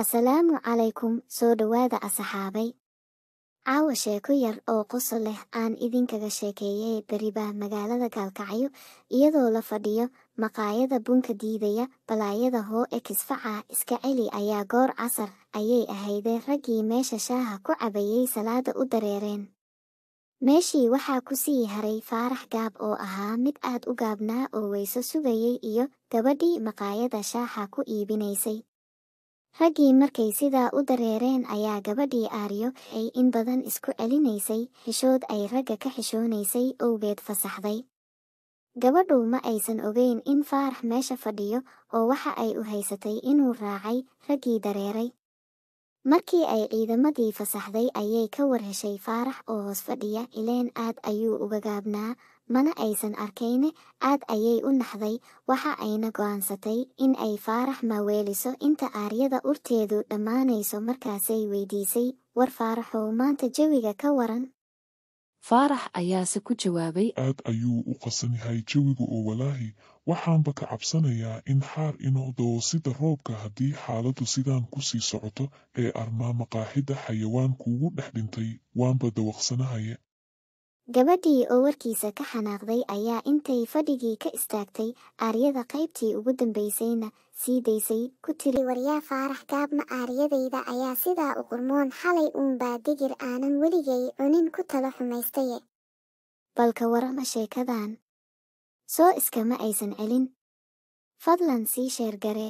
asalaamu calaykum soo dhowaada asaxaabay caawa sheeko yar oo qosol leh aan idinkaga sheekeeyay beribaa magaalada gaalkacyo iyadoo la fadhiyo maqaayada bunka diidaya balaayada hoo e kisfacaa iska celi ayaa goor casar ayay ahaydee raggii meesha shaaha ku cabayay salaada u dareereen meeshii waxaa ku sii haray faarax gaab oo ahaa mid aad u gaabnaa oo weyso sugayay iyo gabadhii maqaayada shaaxa ku iibinaysay raggii markay sidaa u dareereen ayaa gabadhii aaryo ay in badan isku celinaysay xishood ay ragga ka xishoonaysay owgeed fasaxday gabadhu ma aysan ogeyn in faarax meesha fadhiyo oo waxa ay u haysatay inuu raacay raggii dareeray markii ay ciidamadii fasaxday ayay ka warheshay faarax oo hoos fadhiya ileen aad ayuu uga gaabnaa mana aysan arkayn aad ayay u naxday waxa ayna go'aansatay in ay faarax maweeliso inta aaryada urteedu dhammaanayso markaasay weydiisay war faaraxow maanta jawiga ka waran faarax ayaase ku jawaabay aad ayuu u qasan yahay jawigu oo walaahi waxaanba ka cabsanayaa in xaar inoo doo sida roobka haddii xaaladdu sidaan ku sii socoto ee armaa maqaaxidda xayawaan kuugu dhex dhintay waanba dawaqsanahaya gabadhii oo warkiisa ka xanaaqday ayaa intay fadhigii ka istaagtay aaryada qaybtii ugu dambaysayna sii daysay ku tiri waryaa faarax gaabma aaryadayda ayaa sidaa u qurmoon xalay uunbaa digir aanan weligay cunin ku talo xumaystaye balka warama sheekadan soo iskama aysan celin fadlan sii sheergaree